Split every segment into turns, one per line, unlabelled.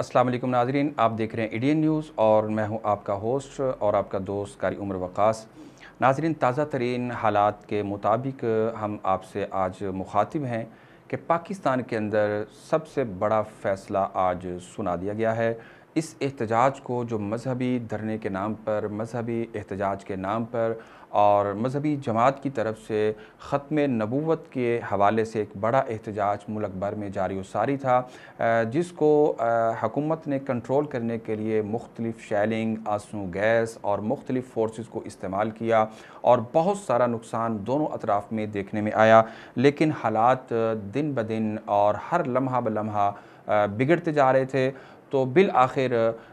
अस्सलाम वालेकुम नाजरीन आप देख रहे हैं इंडियन न्यूज़ और मैं हूं आपका होस्ट और आपका दोस्त कारी उम्र वक़ास नाजरीन ताज़ा तरीन हालात के मुताबिक हम आपसे आज मुखातिब हैं कि पाकिस्तान के अंदर सबसे बड़ा फ़ैसला आज सुना दिया गया है इस एहतजाज को जो मजहबी धरने के नाम पर मजहबी एहतजाज के नाम पर और मजहबी जमात की तरफ से ख़त्म नबूत के हवाले से एक बड़ा एहतजाज मुलक भर में जारी व सारी था जिसको हकूमत ने कंट्रोल करने के लिए मुख्तलिफ़ शैलिंग आंसू गैस और मुख्तलिफ़ फोर्सेस को इस्तेमाल किया और बहुत सारा नुकसान दोनों अतराफ़ में देखने में आया लेकिन हालात दिन ब दिन और हर लम्हा ब लम्हा बिगड़ते जा रहे थे तो बिल आखिर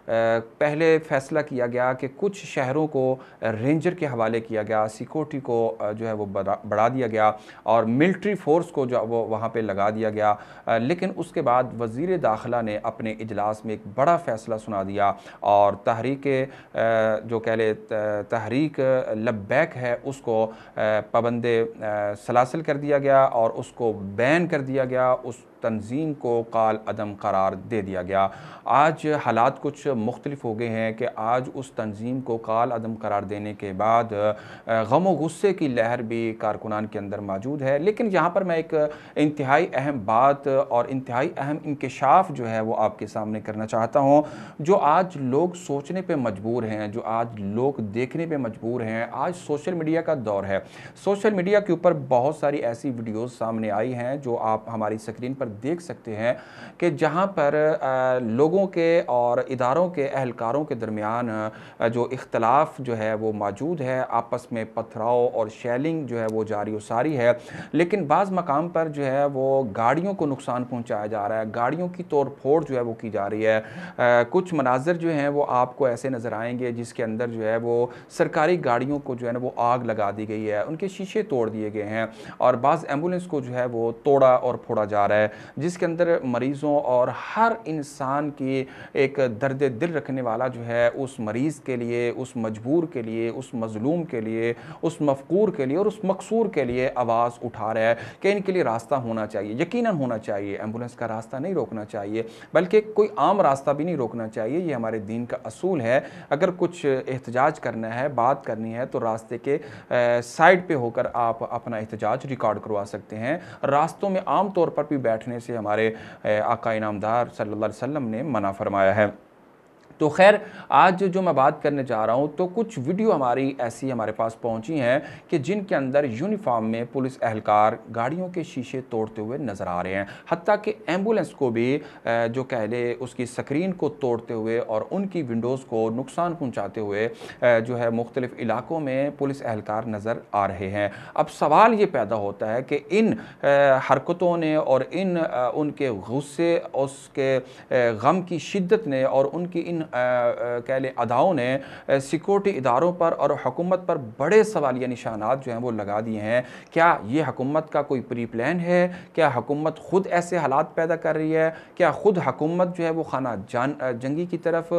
पहले फैसला किया गया कि कुछ शहरों को रेंजर के हवाले किया गया सिक्योरिटी को जो है वो बढ़ा दिया गया और मिल्ट्री फोर्स को जो वो वहाँ पर लगा दिया गया लेकिन उसके बाद वज़ी दाखिला ने अपने इजलास में एक बड़ा फ़ैसला सुना दिया और तहरीक जो कह ले तहरीक लबैक है उसको पाबंद सलासल कर दिया गया और उसको बैन कर दिया गया उस तंजीम को काल अदम करार दे दिया गया आज हालात कुछ मुख्तलिफ हो गए हैं कि आज उस तंजीम को काल अदम करार देने के बाद गम व गुस्से की लहर भी कारकुनान के अंदर मौजूद है लेकिन यहाँ पर मैं एक इंतहाई अहम बात और इंतहाई अहम इंकशाफ जो है वो आपके सामने करना चाहता हूँ जो आज लोग सोचने पर मजबूर हैं जो आज लोग देखने पर मजबूर हैं आज सोशल मीडिया का दौर है सोशल मीडिया के ऊपर बहुत सारी ऐसी वीडियोज़ सामने आई हैं जो आप हमारी स्क्रीन पर पर देख सकते हैं कि जहाँ पर लोगों के और इदारों के अहलकारों के दरमियान जो इख्तलाफ जो है वो मौजूद है आपस में पथराव और शेलिंग जो है वो जारी व सारी है लेकिन बाज़ मकाम पर जो है वो गाड़ियों को नुकसान पहुँचाया जा रहा है गाड़ियों की तोड़ फोड़ जो है वो की जा रही है कुछ मनाजर जो हैं वो आपको ऐसे नज़र आएंगे जिसके अंदर जो है वो सरकारी गाड़ियों को जो है ना वो आग लगा दी गई है उनके शीशे तोड़ दिए गए हैं और बाज़ एम्बुलेंस को जो है वो तोड़ा और फोड़ा जा रहा है जिसके अंदर मरीज़ों और हर इंसान की एक दर्द दिल रखने वाला जो है उस मरीज़ के लिए उस मजबूर के लिए उस मजलूम के लिए उस मफकूर के लिए और उस मकसूर के लिए आवाज़ उठा रहा है कि इनके लिए रास्ता होना चाहिए यकीन होना चाहिए एम्बुलेंस का रास्ता नहीं रोकना चाहिए बल्कि कोई आम रास्ता भी नहीं रोकना चाहिए ये हमारे दीन का असूल है अगर कुछ एहतजाज करना है बात करनी है तो रास्ते के साइड पर होकर आप अपना एहतजाज रिकॉर्ड करवा सकते हैं रास्तों में आम तौर पर भी बैठ रखने से हमारे आका इनामदार सल्ला वसम ने मना फरमाया है तो खैर आज जो मैं बात करने जा रहा हूँ तो कुछ वीडियो हमारी ऐसी हमारे पास पहुँची हैं कि जिनके अंदर यूनिफॉर्म में पुलिस एहलकार गाड़ियों के शीशे तोड़ते हुए नज़र आ रहे हैं हती कि एम्बुलेंस को भी जो कह ले उसकी स्क्रीन को तोड़ते हुए और उनकी विंडोज़ को नुकसान पहुँचाते हुए जो है मुख्तलिफ़ इलाक़ों में पुलिस एहलकार नज़र आ रहे हैं अब सवाल ये पैदा होता है कि इन हरकतों ने और इन उनके गुस्से उसके गम की शिद्दत ने और उनकी इन कह लें अदाओं ने सिक्योरिटी इदारों पर और हुकूमत पर बड़े सवालिया निशानात जो हैं वो लगा दिए हैं क्या ये हकूमत का कोई प्री प्लान है क्या हकूमत ख़ुद ऐसे हालात पैदा कर रही है क्या ख़ुद हकूमत जो है वो खाना जान जंगी की तरफ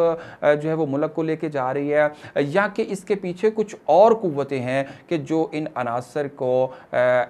जो है वो मुल्क को लेके जा रही है या कि इसके पीछे कुछ और क़वतें हैं कि जो इन अनासर को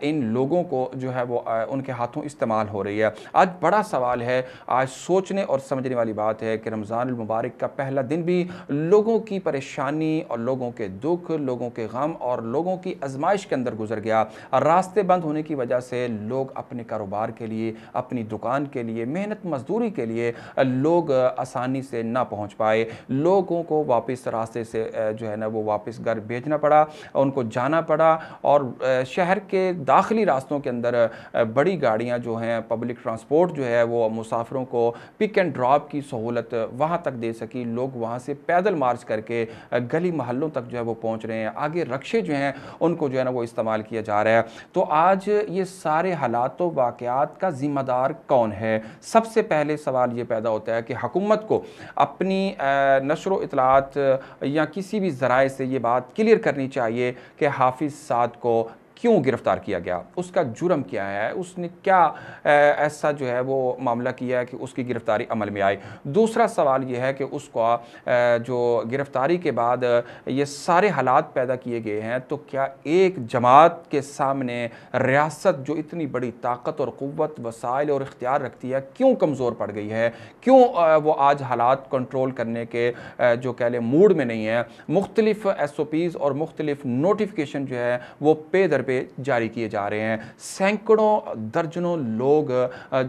इन लोगों को जो है वो उनके हाथों इस्तेमाल हो रही है आज बड़ा सवाल है आज सोचने और समझने वाली बात है कि रमज़ान मुबारक का पहला दिन भी लोगों की परेशानी और लोगों के दुख लोगों के गम और लोगों की आजमाइश के अंदर गुजर गया रास्ते बंद होने की वजह से लोग अपने कारोबार के लिए अपनी दुकान के लिए मेहनत मजदूरी के लिए लोग आसानी से ना पहुंच पाए लोगों को वापस रास्ते से जो है ना वो वापस घर भेजना पड़ा उनको जाना पड़ा और शहर के दाखिली रास्तों के अंदर बड़ी गाड़ियाँ जो हैं पब्लिक ट्रांसपोर्ट जो है वो मुसाफिरों को पिक एंड ड्रॉप की सहूलत वहाँ तक दे सकी कि लोग वहाँ से पैदल मार्च करके गली मोहल्लों तक जो है वो पहुँच रहे हैं आगे रक्षे जो हैं उनको जो है ना वो इस्तेमाल किया जा रहा है तो आज ये सारे हालात वाक़ात का ज़िम्मेदार कौन है सबसे पहले सवाल ये पैदा होता है कि हकूमत को अपनी नशर इतलात या किसी भी ज़राए से ये बात क्लियर करनी चाहिए कि हाफिज़ साद को क्यों गिरफ्तार किया गया उसका जुर्म क्या है उसने क्या ऐसा जो है वो मामला किया है कि उसकी गिरफ्तारी अमल में आई दूसरा सवाल यह है कि उसका जो गिरफ्तारी के बाद ये सारे हालात पैदा किए गए हैं तो क्या एक जमात के सामने रियासत जो इतनी बड़ी ताकत और क़वत वसाइल और इख्तियार रखती है क्यों कमज़ोर पड़ गई है क्यों वो आज हालात कंट्रोल करने के जो कह लें मूड में नहीं है मुख्तलिफ एस ओ पीज़ और मुख्तलिफ नोटिफिकेशन जो है वो पे दर पे जारी किए जा रहे हैं सैकड़ों दर्जनों लोग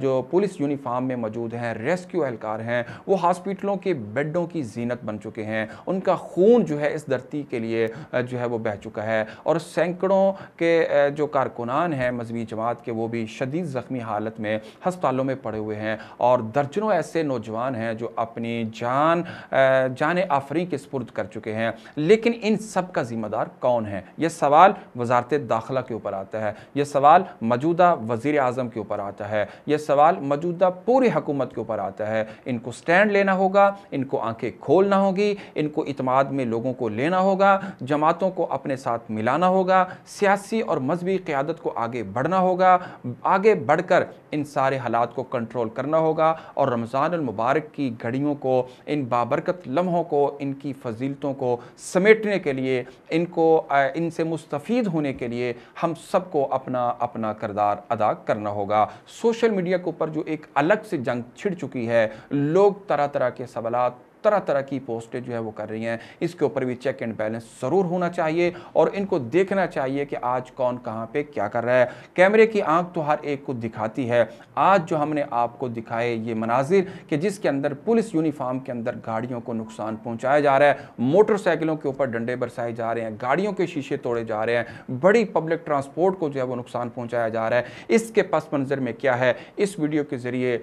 जो पुलिस यूनिफाम में मौजूद हैं रेस्क्यू एहलकार हैं वो हॉस्पिटलों के बेडों की जीनत बन चुके हैं उनका खून जो है इस धरती के लिए जो है वो बह चुका है और सैकड़ों के जो कारकुनान हैं मजहबी जमात के वो भी शदीद ज़ख्मी हालत में हस्पतालों में पड़े हुए हैं और दर्जनों ऐसे नौजवान हैं जो अपनी जान जान आफरी के स्पुर्द कर चुके हैं लेकिन इन सब का ज़िम्मेदार कौन है यह सवाल वजारत दाखिल दाखला के ऊपर आता है यह सवाल मौजूदा वज़ी अजम के ऊपर आता है यह सवाल मौजूदा पूरी हुकूमत के ऊपर आता है इनको स्टैंड लेना होगा इनको आंखें खोलना होगी इनको इतमाद में लोगों को लेना होगा जमातों को अपने साथ मिलाना होगा सियासी और मजहबी क़्यादत को आगे बढ़ना होगा आगे बढ़कर इन सारे हालात को कंट्रोल करना होगा और रमज़ानमबारक की घड़ियों को इन बाबरकत लम्हों को इनकी फजीलतों को समेटने के लिए इनको इनसे मुस्तफ़ीद होने के लिए हम सबको अपना अपना करदार अदा करना होगा सोशल मीडिया के ऊपर जो एक अलग से जंग छिड़ चुकी है लोग तरह तरह के सवाल तरह तरह की पोस्टें जो है वो कर रही हैं इसके ऊपर भी चेक एंड बैलेंस ज़रूर होना चाहिए और इनको देखना चाहिए कि आज कौन कहाँ पे क्या कर रहा है कैमरे की आंख तो हर एक को दिखाती है आज जो हमने आपको दिखाए ये मनाजिर कि जिसके अंदर पुलिस यूनिफॉर्म के अंदर गाड़ियों को नुकसान पहुँचाया जा रहा है मोटरसाइकिलों के ऊपर डंडे बरसाए जा रहे हैं गाड़ियों के शीशे तोड़े जा रहे हैं बड़ी पब्लिक ट्रांसपोर्ट को जो है वो नुकसान पहुँचाया जा रहा है इसके पस मंज़र में क्या है इस वीडियो के ज़रिए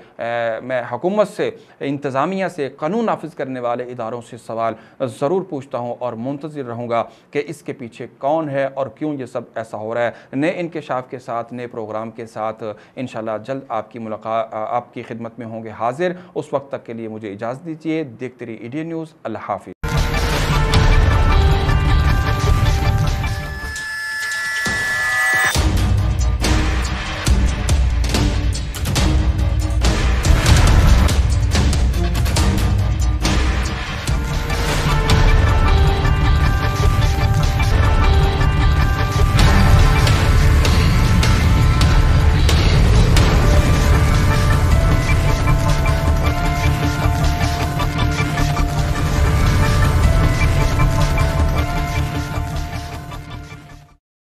मैं हुकूमत से इंतज़ामिया से कानून नाफिज कर करने वाले इदारों से सवाल ज़रूर पूछता हूँ और मुंतज़र रहूँगा कि इसके पीछे कौन है और क्यों ये सब ऐसा हो रहा है नए इनकशाफ के साथ नए प्रोग्राम के साथ इन जल्द आपकी मुलाकात आपकी खिदमत में होंगे हाजिर उस वक्त तक के लिए मुझे इजाज़त दीजिए देखते रहिए ई e न्यूज़ अल्लाह हाफि